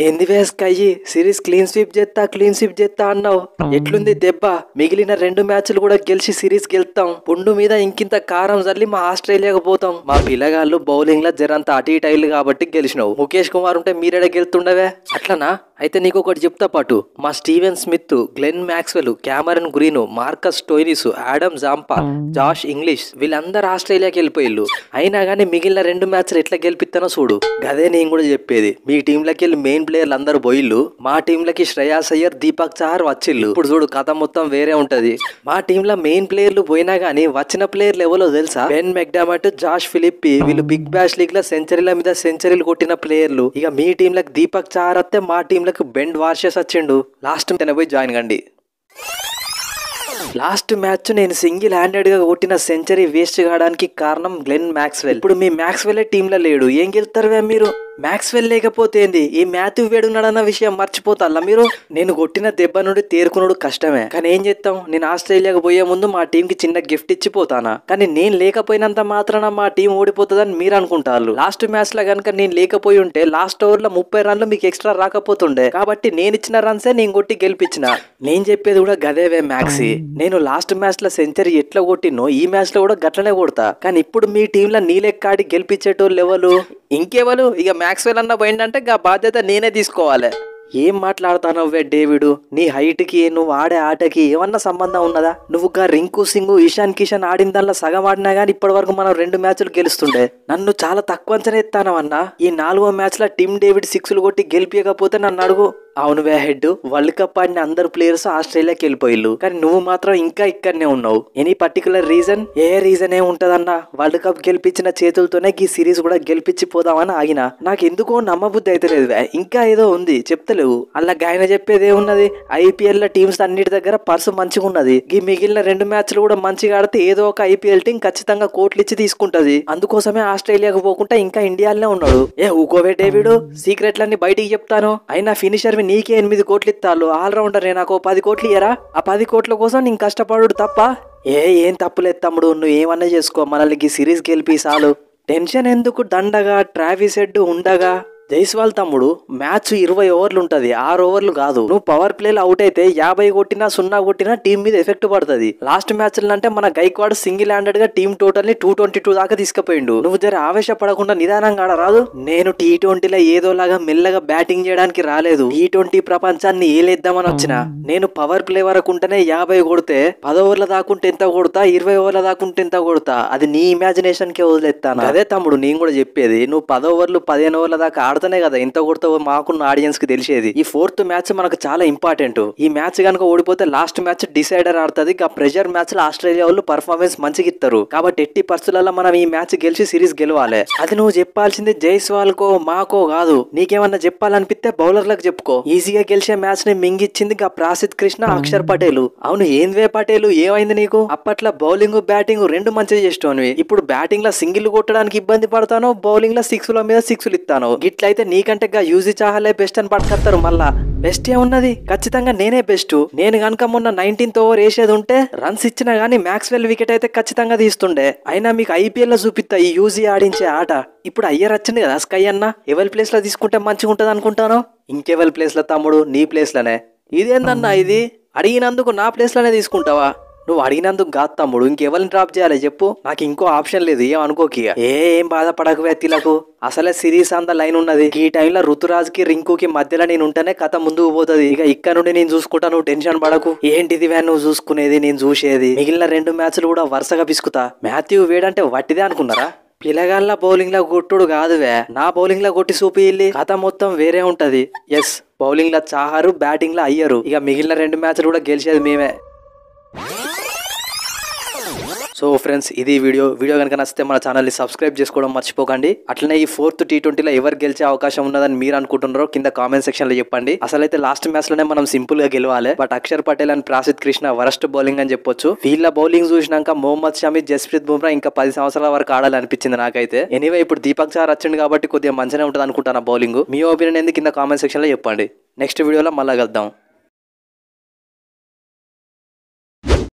ఏంది వేసుక అయ్యి సిరీస్ క్లీన్ స్వీప్ చేస్తా క్లీన్ స్వీప్ చేస్తా అన్నావు ఎట్లుంది దెబ్బ మిగిలిన రెండు మ్యాచ్లు కూడా గెలిచి సిరీస్ గెలుతాం పుండు మీద ఇంకింత కారం జల్లి మా ఆస్ట్రేలియాకు పోతాం మా పిల్లగాళ్ళు బౌలింగ్ లా జరంత అటు ఇటు కాబట్టి గెలిచినావు ముఖేష్ కుమార్ ఉంటే మీరేడ గెలుతుండవే అట్లనా అయితే నీకు ఒకటి చెప్తా పాటు మా Steven Smith Glenn Maxwell Cameron Green Marcus Stoinis Adam Zampa Josh Inglis వీళ్ళందరూ ఆస్ట్రేలియాకి వెళ్ళిపోయిల్లు అయినా కానీ మిగిలిన రెండు మ్యాచ్లు ఎట్లా గెలిపిస్తానో చూడు అదే నేను కూడా చెప్పేది మీ టీంలకి వెళ్ళి మెయిన్ ప్లేయర్లు అందరూ పోయిల్లు మా టీంలకి శ్రేయాస్ అయ్యర్ దీపక్ చహర్ వచ్చిల్లు ఇప్పుడు చూడు కథ మొత్తం వేరే ఉంటది మా టీంలో మెయిన్ ప్లేయర్లు పోయినా కానీ వచ్చిన ప్లేయర్లు ఎవరో తెలుసా బెన్ మెగ్డామట్ జాష్ ఫిలిప్పి వీళ్ళు బిగ్ బ్యాష్ లీగ్ లో సెంచరీల మీద సెంచరీలు కొట్టిన ప్లేయర్లు ఇక మీ టీంలకు దీపక్ చహర్ వస్తే మా టీంలకు మనకు బెండ్ వార్షెస్ వచ్చిండు లాస్ట్ తన పోయి జాయిన్ కండి లాస్ట్ మ్యాచ్ నేను సింగిల్ హ్యాండెడ్గా కొట్టిన సెంచరీ వేస్ట్ కావడానికి కారణం గ్లెన్ మ్యాక్స్వెల్ ఇప్పుడు మీ మ్యాక్స్వెలే టీంలో లేడు ఏం గెలుతారు మీరు మ్యాక్స్వెల్ లేకపోతే ఏంది ఈ మ్యాథ్యూ వేడున్నాడన్న విషయం మర్చిపోతాల్లా మీరు నేను కొట్టిన దెబ్బ నుండి తేరుకునుడు కష్టమే కానీ ఏం చేస్తాం నేను ఆస్ట్రేలియాకు పోయే ముందు మా టీంకి చిన్న గిఫ్ట్ పోతానా కానీ నేను లేకపోయినంత మాత్రాన మా టీం ఓడిపోతుందని మీరు అనుకుంటారు లాస్ట్ మ్యాచ్ లో కనుక నేను లేకపోయి ఉంటే లాస్ట్ ఓవర్ లో ముప్పై రన్లు మీకు ఎక్స్ట్రా రాకపోతుండే కాబట్టి నేను ఇచ్చిన రన్సే నేను కొట్టి గెలిపించిన నేను చెప్పేది కూడా గదేవే మ్యాథ్స్ నేను లాస్ట్ మ్యాచ్ లో సెంచరీ ఎట్లా కొట్టినో ఈ మ్యాచ్ లో కూడా గట్లనే కొడతా కానీ ఇప్పుడు మీ టీంలో నీలెక్కాడి గెలిపించేటోళ్ళు ఎవరు ఇంకెవరు ఇక మ్యాక్స్వెల్ అన్న పోయిందంటే ఆ బాధ్యత నేనే తీసుకోవాలి ఏం మాట్లాడుతానవ్వే డేవిడు నీ హైట్కి నువ్వు ఆడే ఆటకి ఏమన్నా సంబంధం ఉన్నదా నువ్వు గా రింకు సింగ్ ఇషాన్ కిషన్ ఆడిన దానిలో సగం ఆడినా కానీ ఇప్పటి వరకు మనం రెండు మ్యాచ్లు గెలుస్తుండే నన్ను చాలా తక్కువ అంచనా ఎత్తానవన్నా ఈ నాలుగో మ్యాచ్లో టీమ్ డేవిడ్ సిక్స్లు కొట్టి గెలిపించకపోతే నన్ను అడుగు అవును వే హెడ్ వరల్డ్ కప్ ఆడిన అందరు ప్లేయర్స్ ఆస్ట్రేలియాకి వెళ్ళిపోయిల్లు కానీ నువ్వు మాత్రం ఇంకా ఇక్కడనే ఉన్నావు ఎనీ పర్టికులర్ రీజన్ ఏ రీజన్ ఏ ఉంటదన్నా వరల్డ్ కప్ గెలిపించిన చేతులతోనే ఈ సిరీస్ కూడా గెలిపించి పోదామని ఆగిన నాకు ఎందుకో నమ్మబుద్ధి అయితే లేదు ఇంకా ఏదో ఉంది చెప్తలేవు అలా గాయన చెప్పేది ఏమున్నది ఐపీఎల్ లో టీమ్స్ అన్నిటి దగ్గర పర్సు మంచిగా ఉన్నది ఈ మిగిలిన రెండు మ్యాచ్లు కూడా మంచిగా ఆడితే ఏదో ఒక ఐపీఎల్ టీం ఖచ్చితంగా కోట్లు ఇచ్చి తీసుకుంటది అందుకోసమే ఆస్ట్రేలియాకు పోకుండా ఇంకా ఇండియాలోనే ఉన్నాడు ఏ ఊకోవే డేవిడ్ సీక్రెట్లన్నీ బయటికి చెప్తాను అయినా ఫినిషర్ ఏమి నీకే ఎనిమిది కోట్లు ఇస్తాలు ఆల్రౌండర్ నాకు పది కోట్లు ఇయ్యరా ఆ పది కోట్ల కోసం నేను కష్టపడు తప్ప ఏ ఏం తప్పులే తమ్ముడు నువ్వు ఏమన్నా చేసుకో మనల్ని సిరీస్ గెలిపి చాలు టెన్షన్ ఎందుకు దండగా ట్రాఫిక్ సెడ్ ఉండగా జైస్వాల్ తమ్ముడు మ్యాచ్ ఇరవై ఓవర్లు ఉంటుంది ఆరు ఓవర్లు కాదు నువ్వు పవర్ ప్లేలో అవుట్ అయితే యాభై కొట్టినా సున్నా కొట్టినా టీం మీద ఎఫెక్ట్ పడుతుంది లాస్ట్ మ్యాచ్ అంటే మన గైక్వాడ్ సింగిల్ హ్యాండెడ్ గా టీమ్ టోటల్ ని టూ ట్వంటీ టూ దాకా తీసుకుపోయిండు నువ్వు జర ఆవేశపడకుండా నిదానంగా ఆడరాదు నేను టీ ట్వంటీలో ఏదోలాగా మెల్లగా బ్యాటింగ్ చేయడానికి రాలేదు టీ ట్వంటీ ప్రపంచాన్ని ఏలేద్దామని వచ్చిన నేను పవర్ ప్లే వరకు ఉంటేనే యాభై కొడితే పదోవర్ల ఓవర్ల దాకుంటే ఎంత కొడతా ఇరవై ఓవర్ల దాకుంటే ఎంత కొడతా అది నీ ఇమాజినేషన్ కే వదిలేస్తాను అదే తమ్ముడు నేను కూడా చెప్పేది నువ్వు పదోవర్లు ఓవర్లు పదిహేను ఓవర్ల దాకా ఆడితేనే కదా ఇంత కొడతావో మాకున్న ఆడియన్స్ కి తెలిసేది ఈ ఫోర్త్ మ్యాచ్ మనకు చాలా ఇంపార్టెంట్ ఈ మ్యాచ్ కనుక ఓడిపోతే లాస్ట్ మ్యాచ్ డిసైడర్ ఆడుతుంది ఆ ప్రెషర్ మ్యాచ్ లో ఆస్ట్రేలియా వాళ్ళు పర్ఫార్మెన్స్ మంచిగా ఇస్తారు కాబట్టి ఎట్టి పరిస్థితులలో మనం ఈ మ్యాచ్ గెలిచి సిరీస్ గెలవాలి అది నువ్వు చెప్పాల్సింది జైస్వాల్ కో మాకో కాదు నీకేమన్నా చెప్పాలనిపిస్తే బౌలర్లకు చెప్పుకో ఈజీగా గెలిచే మ్యాచ్ ని మింగిచ్చింది ఆ ప్రాసిద్ కృష్ణ అక్షర్ పటేల్ అవును ఏందే పటేల్ ఏమైంది నీకు అప్పట్లో బౌలింగ్ బ్యాటింగ్ రెండు మంచిగా చేస్తావు ఇప్పుడు బ్యాటింగ్ లో సింగిల్ కొట్టడానికి ఇబ్బంది పడతాను బౌలింగ్ లో సిక్స్ మీద సిక్స్ ఇస్తాను గిట్ ఇట్లయితే నీకంటే యూజీ చాహలే బెస్ట్ అని పట్టుకొస్తారు మళ్ళా బెస్ట్ ఏమున్నది ఖచ్చితంగా నేనే బెస్ట్ నేను కనుక మొన్న నైన్టీన్త్ ఓవర్ వేసేది ఉంటే రన్స్ ఇచ్చినా గానీ మ్యాక్స్వెల్ వికెట్ అయితే ఖచ్చితంగా తీస్తుండే అయినా మీకు ఐపీఎల్ లో చూపిస్తా ఈ యూజీ ఆడించే ఆట ఇప్పుడు అయ్యర్ వచ్చింది కదా స్కై అన్న ఎవరి ప్లేస్ లో తీసుకుంటే మంచిగా ఉంటుంది అనుకుంటాను ఇంకెవరి ప్లేస్ లో తమ్ముడు నీ ప్లేస్ లోనే ఇదేందన్నా ఇది అడిగినందుకు నా ప్లేస్ లోనే తీసుకుంటావా నువ్వు అడిగినందుకు కాదు తమ్ముడు ఇంకెవరిని డ్రాప్ చేయాలి చెప్పు నాకు ఇంకో ఆప్షన్ లేదు ఏం అనుకోకి ఏం బాధపడకవే తిలకు అసలే సిరీస్ అంత లైన్ ఉన్నది ఈ టైంలో ఋతురాజ్కి రింకుకి మధ్యలో నేను ఉంటేనే కథ ముందుకు పోతుంది ఇక ఇక్కడ నుండి నేను చూసుకుంటా నువ్వు టెన్షన్ పడకు ఏంటిది వ్యాన్ నువ్వు చూసుకునేది నేను చూసేది మిగిలిన రెండు మ్యాచ్లు కూడా వరుసగా పిసుకుతా మాథ్యూ వేడంటే వట్టిదే అనుకున్నారా పిల్లగాళ్ళ బౌలింగ్ లో కొట్టుడు కాదువే నా బౌలింగ్ లో కొట్టి చూపిల్లి కథ మొత్తం వేరే ఉంటది ఎస్ బౌలింగ్ లో చాహారు బ్యాటింగ్ లో అయ్యారు ఇక మిగిలిన రెండు మ్యాచ్లు కూడా గెలిచేది మేమే సో ఫ్రెండ్స్ ఇది వీడియో వీడియో కనుక నచ్చితే మన ఛానల్ని సబ్స్క్రైబ్ చేసుకోవడం మర్చిపోకండి అట్లనే ఈ ఫోర్త్ టీ ట్వంటీలో ఎవరు గెలిచే అవకాశం ఉన్నదని మీరు అనుకుంటున్నారో కింద కామెంట్ సెక్షన్లో చెప్పండి అసలైతే లాస్ట్ మ్యాచ్లోనే మనం సింపుల్గా గెలవాలి but Akshar Patel and Prasidh Krishna worst bowling అని చెప్పొచ్చు వీళ్ళ బౌలింగ్ చూసినాక మొహమ్మద్ షమీ జస్ప్రీత్ బుమ్రా ఇంకా పది సంవత్సరాల వరకు ఆడాలి అనిపించింది నాకైతే ఎనీవే ఇప్పుడు దీపక్ చార్ వచ్చింది కాబట్టి కొద్దిగా మంచిగా ఉంటుంది అనుకుంటాను బౌలింగ్ మీ ఒపీనియన్ ఏంది కింద కామెంట్ సెక్షన్లో చెప్పండి నెక్స్ట్ వీడియోలో మళ్ళీ కలుద్దాం